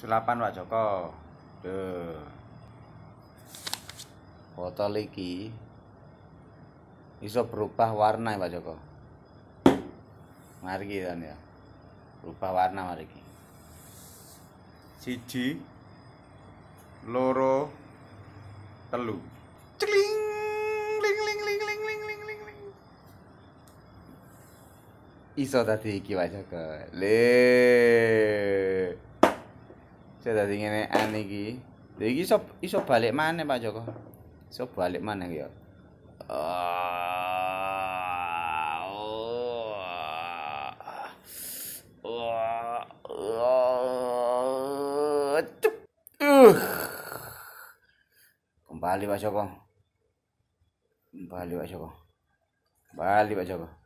Sulapan Pak Joko. Duh. Botol iki iso berubah warna Pak Joko. Mari kita ya. Berubah warna mari iki. Siji loro telu. Cling ling ling ling ling ling ling ling ling. Iso tadi iki Pak Joko. Le saya tadi ngene ane iki. Lha iki iso iso balik mana Pak Joko. Iso balik maneh ya. Kembali Pak Joko. Kembali Pak Joko. Kembali Pak Joko.